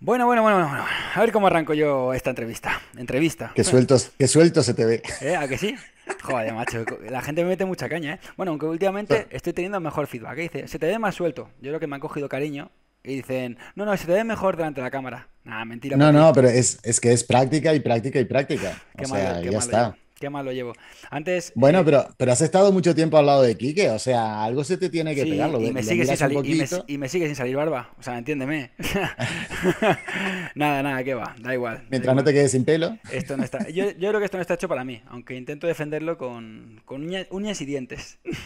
Bueno, bueno, bueno, bueno, a ver cómo arranco yo esta entrevista. Entrevista. Que sueltos, que suelto se te ve. ¿Eh? ¿A que sí? Joder, macho, la gente me mete mucha caña, ¿eh? Bueno, aunque últimamente estoy teniendo mejor feedback. ¿Qué ¿eh? dice? Se te ve más suelto. Yo creo que me han cogido cariño y dicen, no, no, se te ve mejor delante de la cámara. Nada, mentira. No, no, pero es, es que es práctica y práctica y práctica. Qué o sea, ya está. Qué mal lo llevo. Antes. Bueno, eh, pero, pero has estado mucho tiempo al lado de Quique, o sea, algo se te tiene que pegarlo. Y me, sigue sin salir, y, me, sin salir barba, o sea, entiéndeme. nada, nada, qué va, da igual. Mientras no te quedes sin pelo. Esto está, yo, creo que esto no está hecho para mí, aunque intento defenderlo con, uñas y dientes.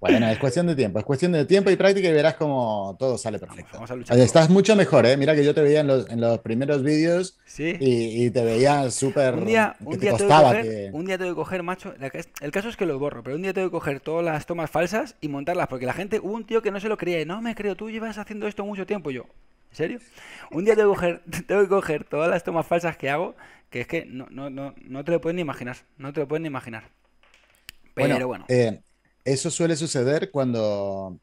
Bueno, es cuestión de tiempo, es cuestión de tiempo y práctica y verás cómo todo sale perfecto. Vamos, Estás mucho mejor, ¿eh? Mira que yo te veía en los, primeros vídeos y, te veía súper... Un día, un, día te que... un día tengo que coger, macho, el caso es que lo borro, pero un día tengo que coger todas las tomas falsas y montarlas, porque la gente, un tío que no se lo creía y no me creo, tú llevas haciendo esto mucho tiempo, yo, ¿En serio? Un día tengo que coger, coger todas las tomas falsas que hago, que es que no, te lo pueden ni imaginar. No te lo pueden ni imaginar. Pero bueno. bueno. Eh, eso suele suceder cuando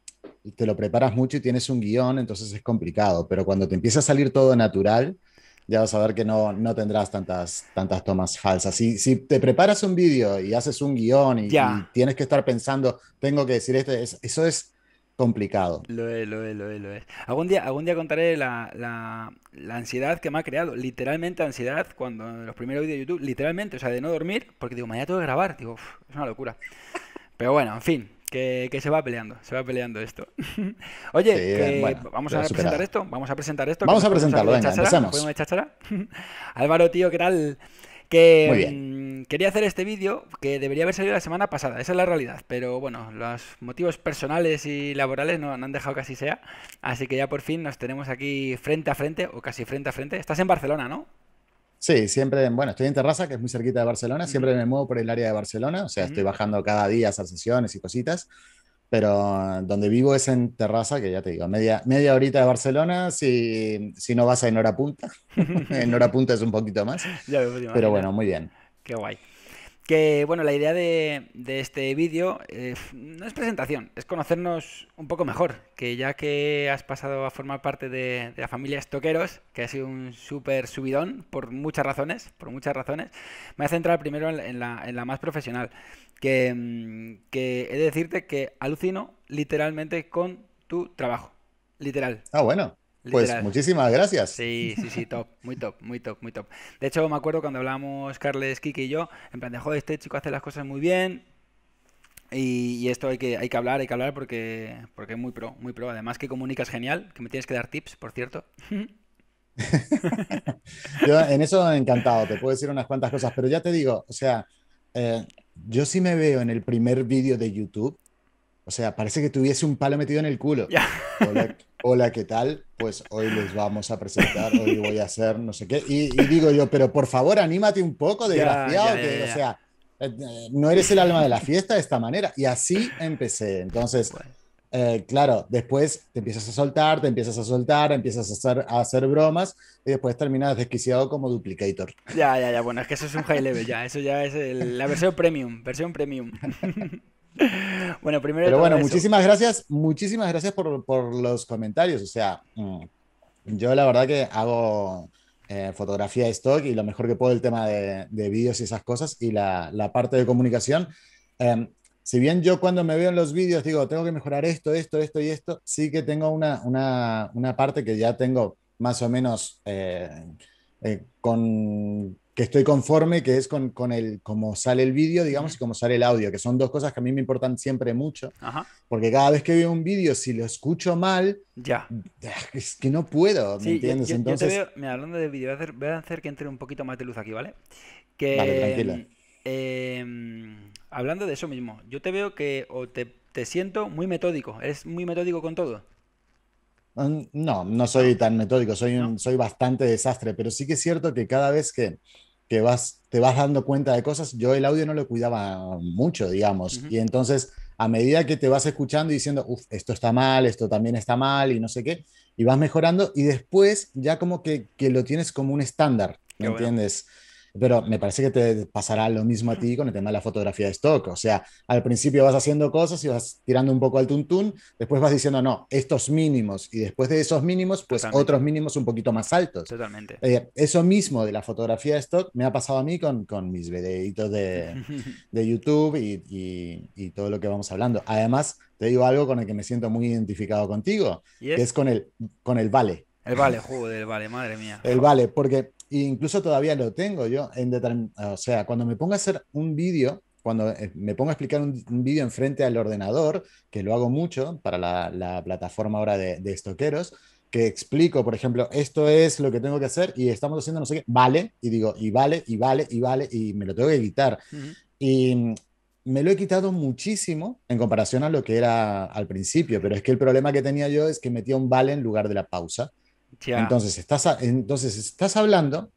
te lo preparas mucho y tienes un guión, entonces es complicado, pero cuando te empieza a salir todo natural, ya vas a ver que no, tendrás tantas, tantas tomas falsas. Si, si te preparas un vídeo y haces un guión y, tienes que estar pensando, tengo que decir esto, eso es complicado. Lo es, lo es, lo es, Algún día, algún día contaré la, ansiedad que me ha creado, literalmente ansiedad, cuando los primeros vídeos de YouTube, literalmente, o sea, de no dormir, porque digo, mañana tengo que grabar, digo, es una locura. Pero bueno, en fin, que, se va peleando, se va peleando esto. Oye, vamos a presentar esto, vamos a presentar esto. Vamos a presentarlo, venga, empezamos. Álvaro, tío, ¿qué tal? Que, mm, quería hacer este vídeo que debería haber salido la semana pasada, esa es la realidad, pero bueno, los motivos personales y laborales no, no han dejado que así sea, así que ya por fin nos tenemos aquí frente a frente, o casi frente a frente. Estás en Barcelona, ¿no? Sí, siempre, bueno, estoy en Terraza, que es muy cerquita de Barcelona, siempre me muevo por el área de Barcelona, o sea, estoy bajando cada día a hacer sesiones y cositas, pero donde vivo es en Terraza, que ya te digo, media, media horita de Barcelona, si, si no vas a en hora punta, en hora punta es un poquito más, pero bueno, muy bien. Qué guay. Que bueno, la idea de, este vídeo eh, no es presentación, es conocernos un poco mejor. Que ya que has pasado a formar parte de, la familia Estoqueros, que ha sido un súper subidón por muchas razones, por muchas razones, me voy a centrar primero en la, más profesional. Que, mm, que he de decirte que alucino literalmente con tu trabajo. Literal. Ah, bueno. Pues muchísimas gracias. Sí, sí, sí, top, muy top, muy top, muy top. De hecho, me acuerdo cuando hablábamos Carles, Kiki y yo, en plan de, joder, este chico hace las cosas muy bien, y, esto hay que, hay que hablar, hay que hablar porque, porque es muy pro, muy pro. Además que comunicas genial, que me tienes que dar tips, por cierto. yo en eso encantado, te puedo decir unas cuantas cosas, pero ya te digo, o sea, eh, yo sí me veo en el primer vídeo de YouTube o sea, parece que tuviese un palo metido en el culo. Hola, hola, ¿qué tal? Pues hoy les vamos a presentar, hoy voy a hacer no sé qué. Y, digo yo, pero por favor, anímate un poco, desgraciado. o sea, eh, no eres el alma de la fiesta de esta manera. Y así empecé. Entonces, eh, claro, después te empiezas a soltar, te empiezas a soltar, empiezas a hacer, a hacer bromas y después terminas desquiciado como duplicator. Ya, ya, ya. Bueno, es que eso es un high level ya. Eso ya es la versión premium, versión premium. Bueno, primero. Pero bueno, muchísimas gracias, muchísimas gracias por, por, los comentarios. O sea, mm, yo la verdad que hago eh, fotografía de stock y lo mejor que puedo el tema de, de vídeos y esas cosas y la, la parte de comunicación. Em, si bien yo cuando me veo en los vídeos digo, tengo que mejorar esto, esto, esto y esto, sí que tengo una, una, una parte que ya tengo más o menos eh, eh, con, que estoy conforme, que es con, el cómo sale el vídeo, digamos, y cómo sale el audio, que son dos cosas que a mí me importan siempre mucho, porque cada vez que veo un vídeo, si lo escucho mal, ya. Ah, es que no puedo, ¿me entiendes? Entonces... hablando de vídeo, voy, a hacer, que entre un poquito más de luz aquí, ¿vale? Que, em, hablando de eso mismo, yo te veo que o te, te siento muy metódico, es muy metódico con todo. Mm, no, no soy tan metódico, soy, un, soy bastante desastre, pero sí que es cierto que cada vez que, que vas, te vas dando cuenta de cosas, yo el audio no lo cuidaba mucho, digamos, y entonces a medida que te vas escuchando y diciendo, uff, esto está mal, esto también está mal y no sé qué, y vas mejorando y después ya como que, que lo tienes como un estándar, ¿me entiendes? Pero me parece que te pasará lo mismo a ti con el tema de la fotografía de stock. O sea, al principio vas haciendo cosas y vas tirando un poco al tuntún, después vas diciendo, no, estos mínimos. Y después de esos mínimos, pues otros mínimos un poquito más altos. Totalmente. Eh, eso mismo de la fotografía de stock me ha pasado a mí con, con mis videitos de, de YouTube y, y, todo lo que vamos hablando. Además, te digo algo con el que me siento muy identificado contigo, ¿Y es? que es con el, con el vale. El vale, joder, del vale, madre mía. El vale, porque incluso todavía lo tengo yo. En o sea, cuando me pongo a hacer un vídeo, cuando eh, me pongo a explicar un, vídeo enfrente al ordenador, que lo hago mucho para la, plataforma ahora de, estoqueros, que explico, por ejemplo, esto es lo que tengo que hacer y estamos haciendo no sé qué, vale, y digo, y vale, y vale, y vale, y me lo tengo que quitar. Y me lo he quitado muchísimo en comparación a lo que era al principio, pero es que el problema que tenía yo es que metía un vale en lugar de la pausa. Entonces, estás entonces estás hablando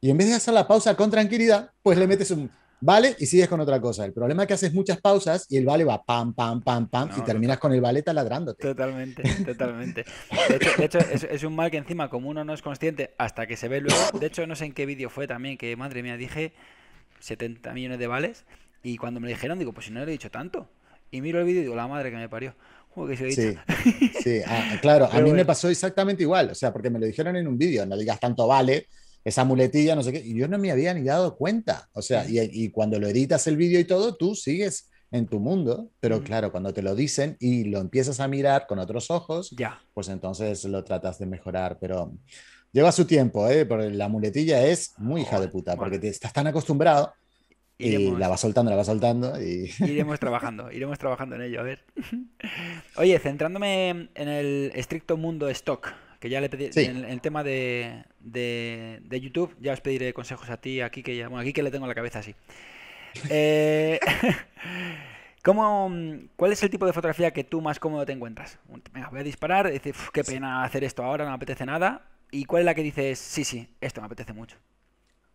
y en vez de hacer la pausa con tranquilidad, pues le metes un vale y sigues con otra cosa. El problema es que haces muchas pausas y el vale va pam, pam, pam, pam y terminas con el vale taladrándote. Totalmente, totalmente. De hecho, es, un mal que encima, como uno no es consciente, hasta que se ve luego. De hecho, no sé en qué vídeo fue también, que madre mía, dije 70 millones de vales y cuando me lo dijeron, digo, pues si no le he dicho tanto. Y miro el vídeo y digo, la madre que me parió. Sí, ah, claro, a mí me pasó exactamente igual, o sea, porque me lo dijeron en un vídeo, no digas tanto vale, esa muletilla, no sé qué, y yo no me había ni dado cuenta, o sea, y, cuando lo editas el vídeo y todo, tú sigues en tu mundo, pero claro, cuando te lo dicen y lo empiezas a mirar con otros ojos, ya. pues entonces lo tratas de mejorar, pero lleva su tiempo, ¿eh? Porque la muletilla es muy hija de puta, porque te estás tan acostumbrado y la va soltando, la va soltando y... Iremos trabajando, iremos trabajando en ello, a ver. Oye, centrándome en el estricto mundo stock, que ya le pedí, en, el tema de, de, YouTube, ya os pediré consejos a ti, aquí que bueno, aquí que le tengo la cabeza así. Eh, ¿cómo, ¿Cuál es el tipo de fotografía que tú más cómodo te encuentras? Venga, voy a disparar, dices, qué pena hacer esto ahora, no me apetece nada. ¿Y cuál es la que dices, sí, sí, esto me apetece mucho?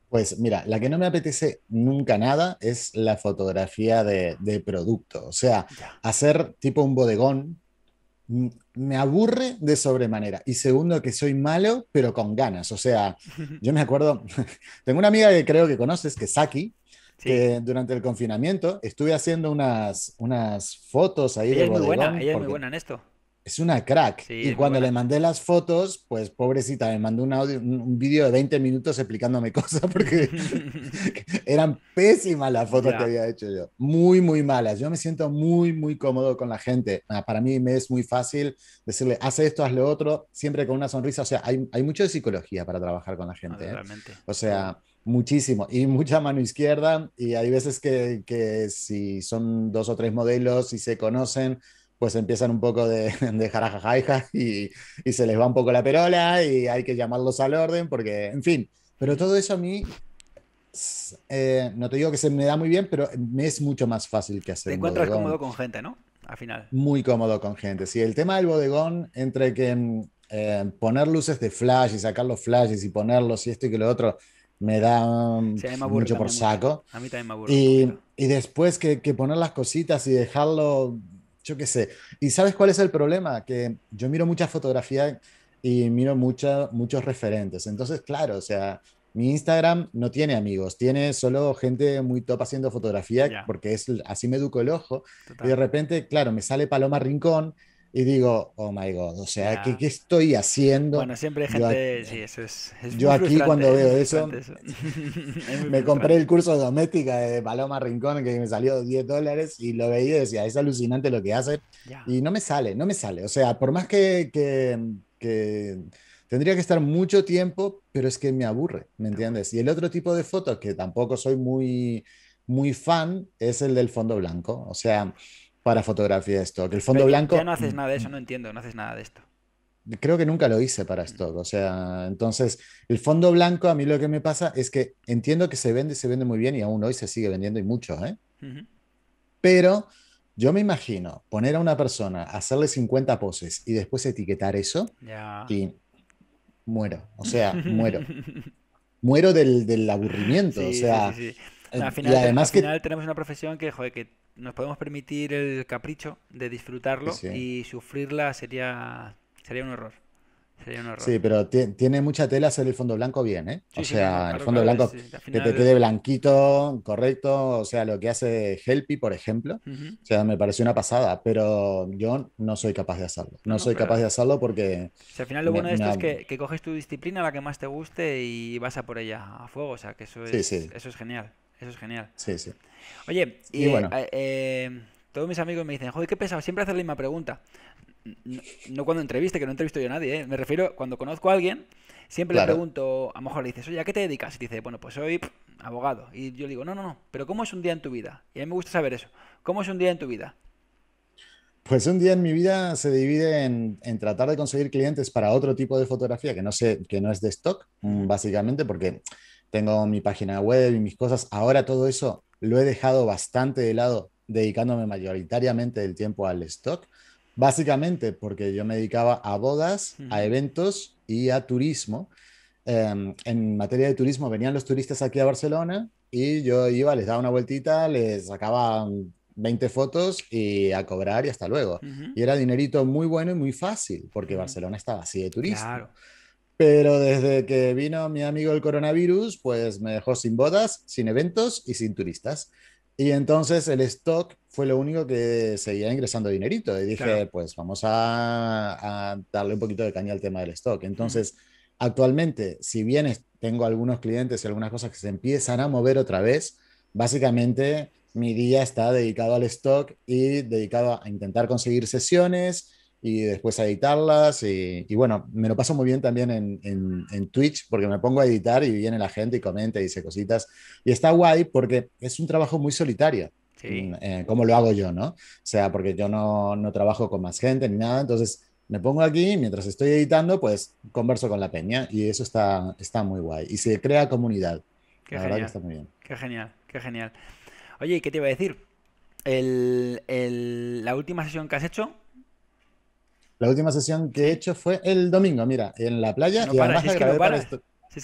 Pues mira, la que no me apetece nunca nada es la fotografía de, producto. O sea, hacer tipo un bodegón me aburre de sobremanera. Y segundo, que soy malo, pero con ganas. O sea, yo me acuerdo, tengo una amiga que creo que conoces, que es Saki, que durante el confinamiento estuve haciendo unas, unas fotos ahí ella de es muy buena, ella es muy buena en esto. Es una crack. y cuando le mandé las fotos, pues pobrecita, me mandó un, audio, un vídeo de 20 minutos explicándome cosas porque eran pésimas las fotos que había hecho yo. Muy, muy malas. Yo me siento muy, muy cómodo con la gente. Ah, para mí me es muy fácil decirle, haz esto, haz lo otro, siempre con una sonrisa. O sea, hay, hay mucho de psicología para trabajar con la ah, gente. ¿eh? O sea muchísimo y mucha mano izquierda y hay veces que, que, si son dos o tres modelos y se conocen, pues empiezan un poco de, de jarajajaja y, y se les va un poco la perola y hay que llamarlos al orden porque, en fin, pero todo eso a mí eh, no te digo que se me da muy bien, pero me es mucho más fácil que hacer. Te encuentras cómodo con gente, ¿no? Al final. Muy cómodo con gente. Sí, el tema del bodegón, entre que mm, eh, poner luces de flash y sacar los flashes y ponerlos y esto y que lo otro, me da mm, mucho por saco. A mí también me aburre. Y, y después que, que, poner las cositas y dejarlo yo qué sé. ¿Y sabes cuál es el problema? Que yo miro muchas fotografías y miro muchos referentes. Entonces, claro, o sea, mi Instagram no tiene amigos, tiene solo gente muy top haciendo fotografía porque es así me educo el ojo. Y de repente, claro, me sale Paloma Rincón y digo, oh my god, o sea, ¿qué, ¿qué, estoy haciendo? Bueno, siempre hay gente, sí, eso es. yo aquí cuando veo eso, me compré el curso de doméstica de Paloma Rincón que me salió 10 dólares y lo veía y decía, es alucinante lo que hace. Y no me sale, no me sale. O sea, por más que, que, que tendría que estar mucho tiempo, pero es que me aburre, ¿me entiendes? Y el otro tipo de fotos que tampoco soy muy, muy fan es el del fondo blanco. O sea, para fotografía esto, stock. El fondo blanco. Ya no haces nada de eso, mm. no entiendo, no haces nada de esto. Creo que nunca lo hice para mm. esto, O sea, entonces, el fondo blanco, a mí lo que me pasa es que entiendo que se vende, se vende muy bien y aún hoy se sigue vendiendo y mucho, ¿eh? Pero yo me imagino poner a una persona, hacerle 50 poses y después etiquetar eso y muero. O sea, muero. muero del, aburrimiento. o sea. al final, además tenemos una profesión que, que nos podemos permitir el capricho de disfrutarlo y sufrirla sería, sería un error. Sí, pero tiene mucha tela hacer el fondo blanco bien, ¿eh? o sea, el fondo blanco que te quede blanquito, correcto, o sea, lo que hace Helpy, por ejemplo, o sea, me pareció una pasada, pero yo no soy capaz de hacerlo, no, soy capaz de hacerlo porque... al final lo bueno de esto es que, coges tu disciplina, la que más te guste y vas a por ella a fuego, o sea, que eso es, eso es genial. Eso es genial. Sí, sí. Oye, y, eh, bueno. Eh, eh, todos mis amigos me dicen, joder, qué pesado, siempre hacer la misma pregunta. No, cuando entreviste, que no entrevisto yo a nadie, me refiero cuando conozco a alguien, siempre le pregunto, a lo mejor le dices, oye, ¿a qué te dedicas? Y dice, bueno, pues soy abogado. Y yo le digo, no, no, no, pero ¿cómo es un día en tu vida? Y a mí me gusta saber eso. ¿Cómo es un día en tu vida? Pues un día en mi vida se divide en, en, tratar de conseguir clientes para otro tipo de fotografía que no, sé, que no es de stock, mm, básicamente, porque tengo mi página web y mis cosas. Ahora todo eso lo he dejado bastante de lado, dedicándome mayoritariamente del tiempo al stock. Básicamente porque yo me dedicaba a bodas, a eventos y a turismo. Em, en materia de turismo venían los turistas aquí a Barcelona y yo iba, les daba una vueltita, les sacaba 20 fotos y a cobrar y hasta luego. Y era dinerito muy bueno y muy fácil porque Barcelona estaba así de turista. Claro. Pero desde que vino mi amigo el coronavirus, pues me dejó sin bodas, sin eventos y sin turistas. Y entonces el stock fue lo único que seguía ingresando dinerito. Y dije, pues vamos a, darle un poquito de caña al tema del stock. Entonces, actualmente, si bien tengo algunos clientes y algunas cosas que se empiezan a mover otra vez, básicamente mi día está dedicado al stock y dedicado a intentar conseguir sesiones, y después a editarlas. Y, bueno, me lo paso muy bien también en, en, Twitch porque me pongo a editar y viene la gente y comenta y dice cositas. Y está guay porque es un trabajo muy solitario. Sí. Eh, como lo hago yo, ¿no? O sea, porque yo no, no trabajo con más gente ni nada, entonces me pongo aquí y mientras estoy editando, pues converso con la peña y eso está, está muy guay. Y se crea comunidad. Qué la genial. verdad que está muy bien. Qué genial, qué genial. Oye, qué te iba a decir? El, el, la última sesión que has hecho, la última sesión que he hecho fue el domingo, mira, en la playa. No y para, si es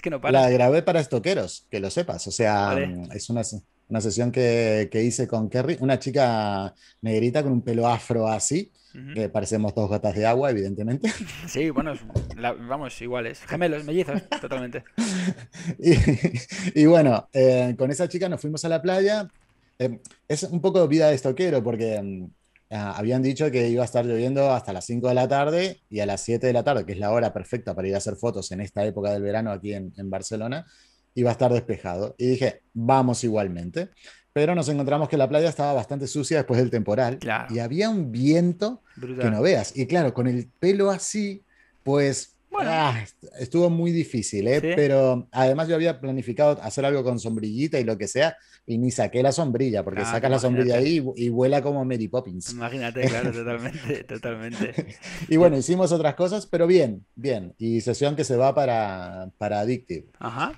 que no para. La grabé para estoqueros, que lo sepas. O sea, es una, una sesión que, que, hice con Kerry, una chica negrita con un pelo afro así, que parecemos dos gotas de agua, evidentemente. Sí, bueno, vamos, iguales, gemelos, mellizos, totalmente. y, bueno, eh, con esa chica nos fuimos a la playa. Eh, es un poco vida de estoquero, porque mm, Ah, habían dicho que iba a estar lloviendo hasta las 5 de la tarde y a las 7 de la tarde, que es la hora perfecta para ir a hacer fotos en esta época del verano aquí en, Barcelona, iba a estar despejado. Y dije, vamos igualmente. Pero nos encontramos que la playa estaba bastante sucia después del temporal y había un viento que no veas. Y claro, con el pelo así, pues ah, estuvo muy difícil, ¿eh? pero además yo había planificado hacer algo con sombrillita y lo que sea y ni saqué la sombrilla, porque ah, sacas la sombrilla ahí y, vuela como Mary Poppins. Imagínate, claro, totalmente, totalmente. Y bueno, eh, hicimos otras cosas, pero bien, bien. Y sesión que se va para, para Addictive. Ajá.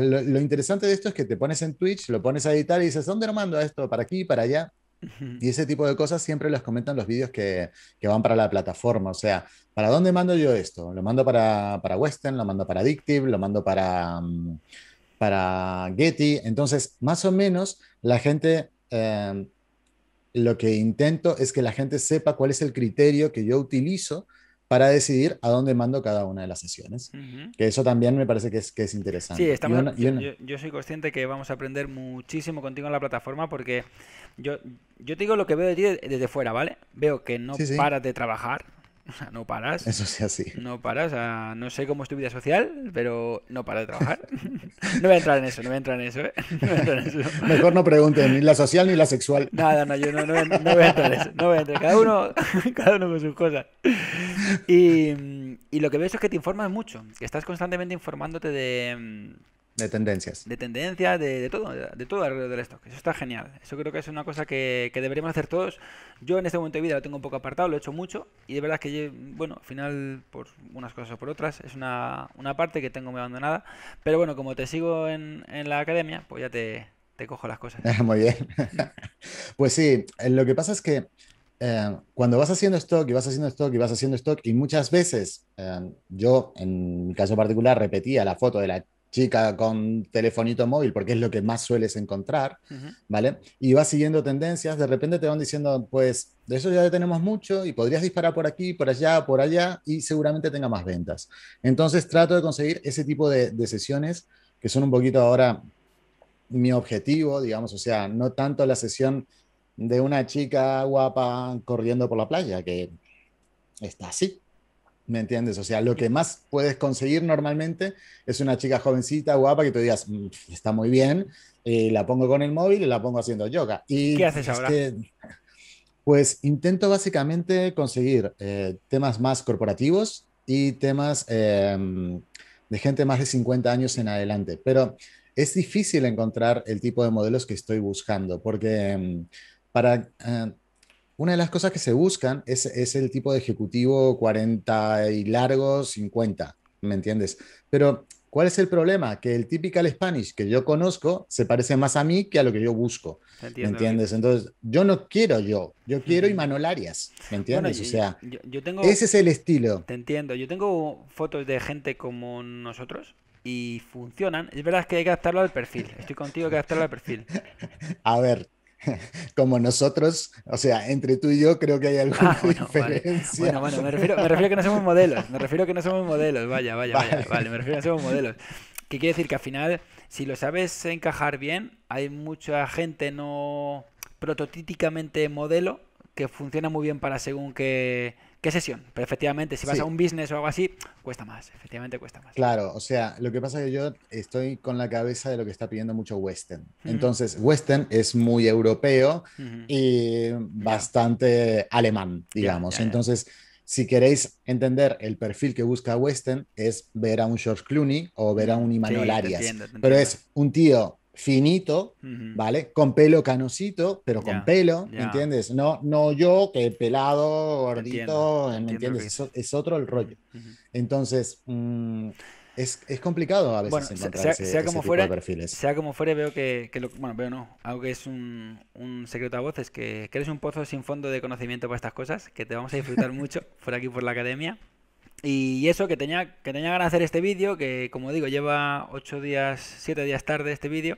lo, interesante de esto es que te pones en Twitch, lo pones a editar y dices, ¿dónde lo mando esto? ¿Para aquí? ¿Para allá? Y ese tipo de cosas siempre los comentan los vídeos que, van para la plataforma. O sea, ¿para dónde mando yo esto? ¿Lo mando para, para Western? ¿Lo mando para Addictive? ¿Lo mando para... Mm, para Getty. Entonces, más o menos, la gente, em, lo que intento es que la gente sepa cuál es el criterio que yo utilizo para decidir a dónde mando cada una de las sesiones. Que eso también me parece que es, interesante. Sí, Yo, soy consciente que vamos a aprender muchísimo contigo en la plataforma porque yo, yo te digo lo que veo de ti desde fuera, ¿vale? Veo que no paras de trabajar, no paras. Eso sí, así. No paras. no sé cómo es tu vida social, pero no paras de trabajar. no voy a entrar en eso, no voy a entrar en eso. ¿eh? No en eso. Mejor no pregunten ni la social ni la sexual. Nada, no, yo no, voy, a, entrar en eso. No voy a Cada uno, cada uno con sus cosas. Y, lo que veo es que te informas mucho, que estás constantemente informándote de mm, de tendencias. De tendencias, de, de, todo, de todo alrededor del stock. Eso está genial. Eso creo que es una cosa que, deberíamos hacer todos. Yo en este momento de vida lo tengo un poco apartado, lo he hecho mucho. Y de verdad que, bueno, al final, por unas cosas o por otras, es una, parte que tengo muy abandonada. Pero bueno, como te sigo en, la academia, pues ya te, cojo las cosas. muy bien. pues sí, eh, lo que pasa es que eh, cuando vas haciendo stock y vas haciendo stock y vas haciendo stock, y muchas veces eh, yo, en mi caso particular, repetía la foto de la chica con telefonito móvil, porque es lo que más sueles encontrar, ¿vale? Y vas siguiendo tendencias, de repente te van diciendo, pues de eso ya tenemos mucho y podrías disparar por aquí, por allá, por allá y seguramente tenga más ventas. Entonces trato de conseguir ese tipo de, de sesiones que son un poquito ahora mi objetivo, digamos, o sea, no tanto la sesión de una chica guapa corriendo por la playa, que está así, ¿Me entiendes? O sea, lo que más puedes conseguir normalmente es una chica jovencita, guapa, que te digas, mm, está muy bien, eh, la pongo con el móvil y la pongo haciendo yoga. Y ¿Qué haces ahora? pues intento básicamente conseguir eh, temas más corporativos y temas em, de gente más de 50 años en adelante. Pero es difícil encontrar el tipo de modelos que estoy buscando, porque em, para eh, una de las cosas que se buscan es, el tipo de ejecutivo 40 y largo, 50, ¿me entiendes? Pero, ¿cuál es el problema? Que el typical Spanish que yo conozco se parece más a mí que a lo que yo busco, ¿me entiendes? Entonces, yo no quiero yo, yo quiero Imanol Arias, ¿me entiendes? o sea, ese es el estilo. Te entiendo, yo tengo fotos de gente como nosotros, y funcionan. Es verdad que hay que adaptarlo al perfil. Estoy contigo que adaptarlo al perfil. A ver, como nosotros, o sea, entre tú y yo creo que hay ah, alguna diferencia. Bueno, bueno, me refiero, que no somos modelos, me refiero que no somos modelos, vaya, vaya, vaya, me refiero que no somos modelos. ¿Qué quiere decir? Que al final, si lo sabes encajar bien, hay mucha gente no prototípicamente modelo que funciona muy bien para según que ¿Qué sesión? Pero efectivamente, si vas a un business o algo así, cuesta más, efectivamente cuesta más. Claro, o sea, lo que pasa es que yo estoy con la cabeza de lo que está pidiendo mucho Western. Entonces, Western es muy europeo y bastante alemán, digamos. Entonces, si queréis entender el perfil que busca Western, es ver a un George Clooney o ver a un Imanol Arias. Pero es un tío finito, ¿vale? Con pelo canosito, pero con pelo, ¿Me ¿entiendes? No, no yo que pelado, gordito, ¿me entiendes? Es, otro el rollo. Entonces, mm, es, complicado a veces sea, como fuera, de perfiles. Sea como fuera veo que, bueno, veo no, algo que es un, secreto a voces, es que eres un pozo sin fondo de conocimiento para estas cosas, que te vamos a disfrutar mucho por aquí, por la academia. Y eso, que tenía, que tenía ganas de hacer este vídeo, que como digo, lleva ocho días, siete días tarde este vídeo.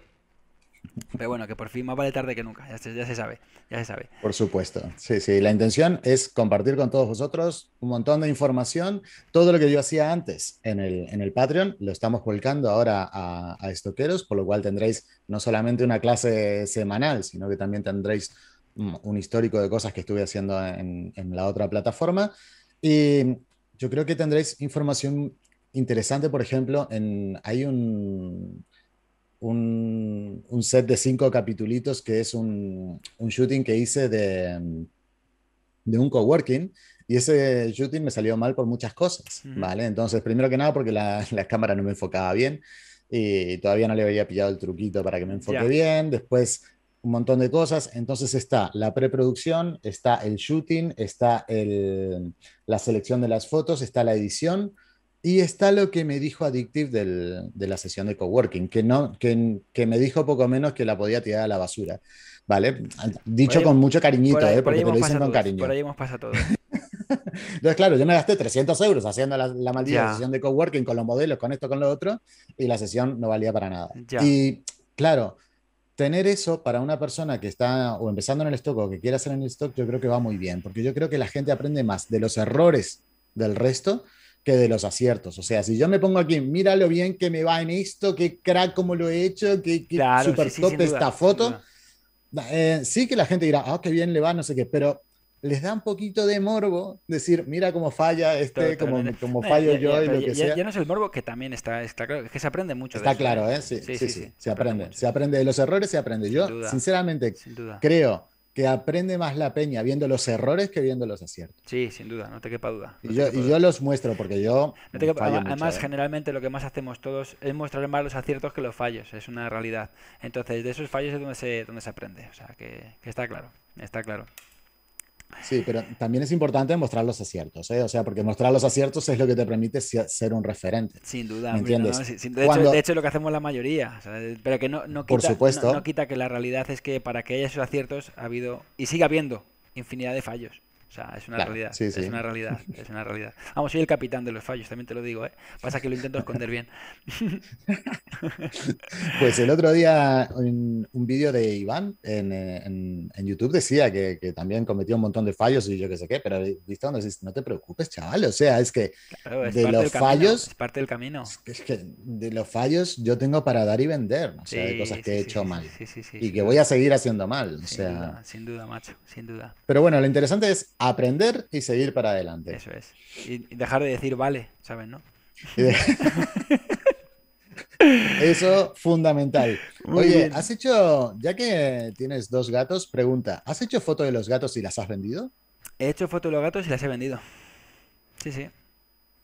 Pero bueno, que por fin más vale tarde que nunca, ya se, sabe, ya se sabe. Por supuesto, sí, sí, la intención es compartir con todos vosotros un montón de información, todo lo que yo hacía antes en el, en el Patreon, lo estamos volcando ahora a, a estoqueros, por lo cual tendréis no solamente una clase semanal, sino que también tendréis un histórico de cosas que estuve haciendo en, en la otra plataforma. Y yo creo que tendréis información interesante, por ejemplo, en, hay un, un, set de cinco capitulitos que es un, un shooting que hice de, de un coworking y ese shooting me salió mal por muchas cosas, ¿vale? Entonces, primero que nada, porque la, la, cámara no me enfocaba bien y todavía no le había pillado el truquito para que me enfoque bien. Después, un montón de cosas. Entonces está la preproducción, está el shooting, está el, la selección de las fotos, está la edición y está lo que me dijo Addictive de la sesión de coworking, que, no, que, que, me dijo poco menos que la podía tirar a la basura. ¿Vale? Dicho con mucho cariñito, eh, porque lo dicen con cariño. Por ahí hemos pasado todo. Entonces, claro, yo me gasté 300 euros haciendo la, la maldita sesión de coworking con los modelos, con esto, con lo otro, y la sesión no valía para nada. Y claro, tener eso para una persona que está o empezando en el stock o que quiera hacer en el stock, yo creo que va muy bien, porque yo creo que la gente aprende más de los errores del resto que de los aciertos. O sea, si yo me pongo aquí, míralo bien que me va en esto, qué crack como lo he hecho, qué, super esta foto. Eh, sí que la gente dirá, ah, oh, qué bien le va, no sé qué, pero les da un poquito de morbo decir, mira cómo falla este, como, fallo yo y lo que sea. Ya no es el morbo que también está, está claro, es que se aprende mucho. Está ¿eh? claro, ¿eh? Sí, sí, sí, se, aprende. se aprende de los errores, se aprende. yo, sinceramente, creo que aprende más la peña viendo los errores que viendo los aciertos. Sí, sin duda, no te quepa duda. y, yo, los muestro, porque yo... además, ¿eh? generalmente lo que más hacemos todos es mostrar más los aciertos que los fallos, es una realidad. Entonces, de esos fallos es donde se, donde se aprende, o sea, que está claro, está claro. Sí, pero también es importante mostrar los aciertos, ¿eh? O sea, porque mostrar los aciertos es lo que te permite ser un referente. Sin duda, de, hecho, es lo que hacemos la mayoría. pero que no, quita, no quita que la realidad es que para que haya esos aciertos ha habido y sigue habiendo infinidad de fallos. O sea, es una realidad. es una realidad. Es una realidad. Vamos, soy el capitán de los fallos, también te lo digo, ¿eh? Pasa que lo intento esconder bien. pues el otro día un, un vídeo de Iván en, eh, YouTube decía que, también cometió un montón de fallos y yo qué sé qué, pero no, no te preocupes, chaval. O sea, es que de los fallos. es parte del camino. Es que de los fallos yo tengo para dar y vender. O sea, cosas que he hecho mal. y que voy a seguir haciendo mal. O sea. sin duda, macho, sin duda. Pero bueno, lo interesante es aprender y seguir para adelante. Eso es. Y dejar de decir vale, ¿sabes? ¿No? Eso fundamental. Muy Oye, bien. has hecho, ya que tienes dos gatos, pregunta, ¿has hecho foto de los gatos y las has vendido? He hecho foto de los gatos y las he vendido. Sí, sí.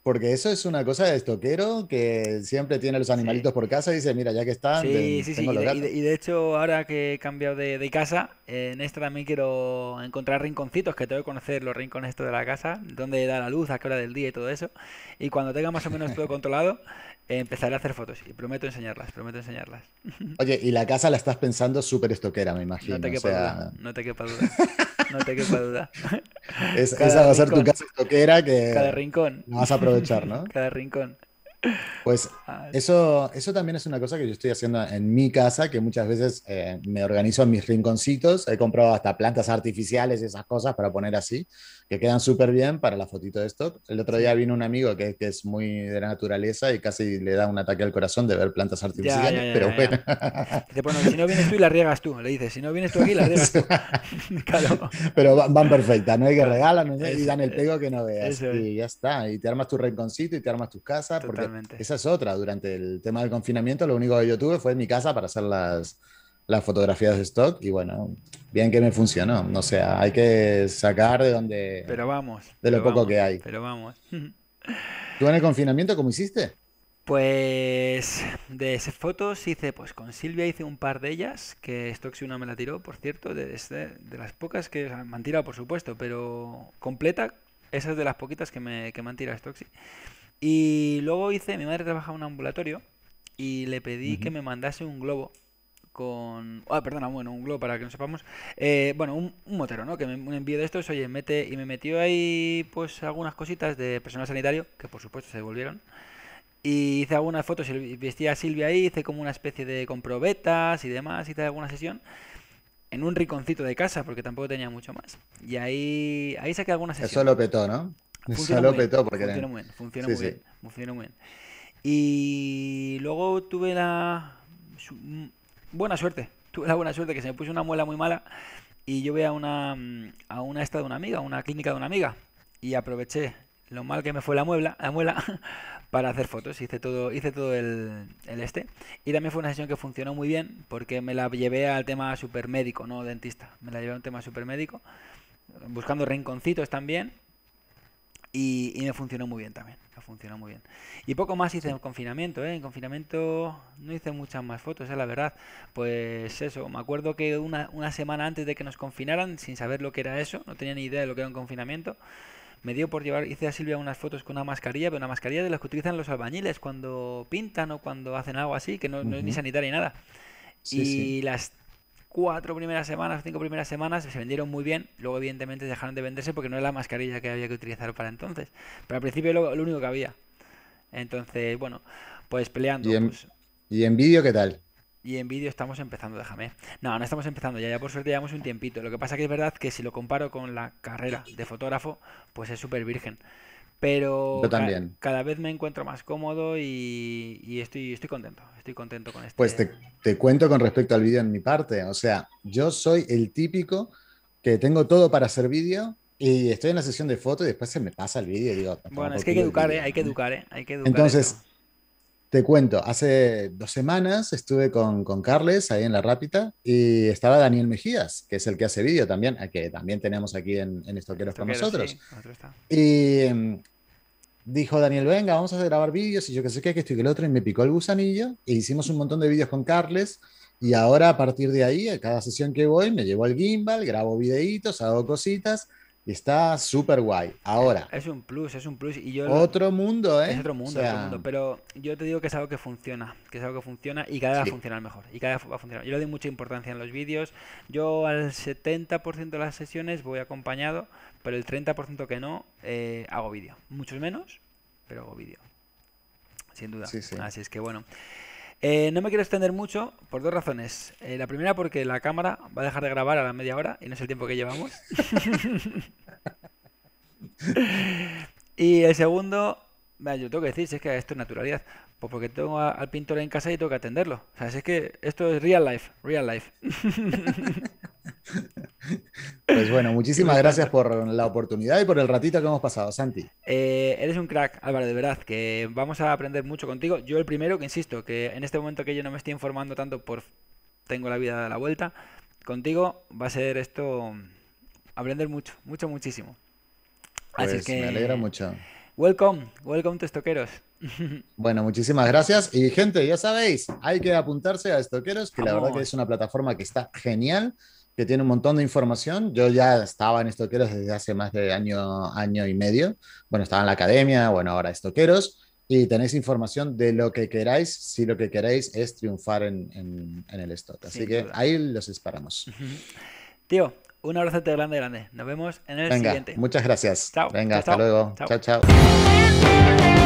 Porque eso es una cosa de estoquero que siempre tiene los animalitos por casa y dice, mira, ya que están, y, de, hecho, ahora que he cambiado de, casa, en esta también quiero encontrar rinconcitos, que tengo que conocer los rincones de la casa, dónde da la luz, a qué hora del día y todo eso. Y cuando tenga más o menos todo controlado, empezaré a hacer fotos y prometo enseñarlas, prometo enseñarlas. Oye, y la casa la estás pensando súper estoquera, me imagino. No te no te quepa duda. no te quepa duda. Es, esa va a ser tu casa toquera que... Cada rincón. vas a aprovechar, ¿no? Cada rincón. Pues ah, eso, eso también es una cosa que yo estoy haciendo en mi casa, que muchas veces eh, me organizo en mis rinconcitos. He comprado hasta plantas artificiales y esas cosas para poner así, que quedan súper bien para la fotito de stock. El otro día vino un amigo que, es muy de la naturaleza y casi le da un ataque al corazón de ver plantas artificiales, pero bueno. si no vienes tú y las riegas tú, le dices, si no vienes tú aquí las riegas Pero van, perfectas, no hay que regalar no hay, y dan el pego que no veas. y ya está, y te armas tu rinconcito y te armas tu casa porque esa es otra. Durante el tema del confinamiento, lo único que yo tuve fue en mi casa para hacer las, las fotografías de stock. Y bueno, bien que me funcionó. No sé, hay que sacar de donde. Pero vamos. De lo poco que hay. Pero vamos. ¿Tú en el confinamiento cómo hiciste? Pues de esas fotos hice, pues con Silvia hice un par de ellas, que si una me la tiró, por cierto, de, de, las pocas que me han tirado, por supuesto, pero completa, esa es de las poquitas que me, que me han tirado y luego hice, mi madre trabajaba en un ambulatorio y le pedí que me mandase un globo con... Ah, perdona, bueno, un globo para que no sepamos. Eh, bueno, un, motero, ¿no? Que me envió esto de estos, oye, mete... Y me metió ahí pues algunas cositas de personal sanitario, que por supuesto se devolvieron. Y hice algunas fotos, y vestía a Silvia ahí, hice como una especie de comprobetas y demás, hice alguna sesión en un rinconcito de casa, porque tampoco tenía mucho más. Y ahí, ahí saqué algunas sesiones. Eso lo petó, ¿no? Funciona muy bien. porque funciona muy bien, muy bien, muy bien. Y luego tuve la mm, buena suerte, tuve la buena suerte que se me puso una muela muy mala y yo voy a una, mm, a una esta de una amiga, a una clínica de una amiga y aproveché lo mal que me fue la muela, la muela para hacer fotos. Hice todo, hice todo el, este. Y también fue una sesión que funcionó muy bien porque me la llevé al tema médico, no dentista. Me la llevé a un tema médico Buscando rinconcitos también. Y, me funcionó muy bien también. Me funcionó muy bien. Y poco más hice en confinamiento, ¿eh? En confinamiento no hice muchas más fotos, es la verdad. Pues eso, me acuerdo que una, semana antes de que nos confinaran, sin saber lo que era eso, no tenía ni idea de lo que era un confinamiento, me dio por llevar, hice a Silvia unas fotos con una mascarilla, pero una mascarilla de las que utilizan los albañiles cuando pintan o cuando hacen algo así, que no, es ni sanitaria ni nada. y las cuatro primeras semanas, cinco primeras semanas, se vendieron muy bien. Luego, evidentemente, dejaron de venderse porque no era la mascarilla que había que utilizar para entonces. Pero al principio lo, lo único que había. Entonces, bueno, pues peleando. Pues. ¿Y en, vídeo qué tal? Y en vídeo estamos empezando, déjame. No, no estamos empezando ya, ya por suerte llevamos un tiempito. Lo que pasa que es verdad que si lo comparo con la carrera de fotógrafo, pues es súper virgen. Pero también. cada vez me encuentro más cómodo y, estoy, estoy contento, estoy contento con esto. Pues te, te cuento con respecto al vídeo en mi parte, o sea, yo soy el típico que tengo todo para hacer vídeo y estoy en la sesión de fotos y después se me pasa el vídeo Bueno, es que hay que educar, eh, hay que educar, eh, hay que educar. Entonces, te cuento, hace dos semanas estuve con, con Carles ahí en La Rápita y estaba Daniel Mejías, que es el que hace vídeo también, que también tenemos aquí en, en Estoqueros, con nosotros. y dijo Daniel, venga, vamos a grabar vídeos y yo que sé qué, que estoy que el otro y me picó el gusanillo e hicimos un montón de vídeos con Carles y ahora a partir de ahí, a cada sesión que voy, me llevo al gimbal, grabo videitos, hago cositas Está súper guay. Ahora. Es un plus, es un plus. Y yo otro mundo, ¿eh? otro mundo, otro mundo. Pero yo te digo que es algo que funciona. Que es algo que funciona y cada vez va a funcionar mejor. Y cada va a funcionar. Yo le doy mucha importancia en los vídeos. Yo al 70% de las sesiones voy acompañado, pero el 30% que no, eh, hago vídeo. Muchos menos, pero hago vídeo. Sin duda. Así es que bueno. Eh, no me quiero extender mucho por dos razones. Eh, la primera porque la cámara va a dejar de grabar a la media hora y no es el tiempo que llevamos. y el segundo, me yo tengo que decir, si es que esto es naturalidad, pues porque tengo al pintor en casa y tengo que atenderlo. O sea, es que esto es real life, real life. Pues bueno, muchísimas gracias por la oportunidad y por el ratito que hemos pasado, Santi. Eh, eres un crack, Álvaro, de verdad, que vamos a aprender mucho contigo. Yo el primero que insisto, que en este momento que yo no me estoy informando tanto por tengo la vida a la vuelta, contigo va a ser esto aprender mucho, mucho, muchísimo. Así pues que... Me alegra mucho. Welcome, welcome to Estoqueros. Bueno, muchísimas gracias. Y gente, ya sabéis, hay que apuntarse a Estoqueros, que la verdad que es una plataforma que está genial que tiene un montón de información. Yo ya estaba en Estoqueros desde hace más de año, año y medio. Bueno, estaba en la academia, bueno, ahora Estoqueros. Y tenéis información de lo que queráis, si lo que queréis es triunfar en, en, el stock. Así que ahí los esperamos. Tío, un te grande, grande. Nos vemos en el siguiente. Muchas gracias. Chao. Venga, hasta luego. chao. chao.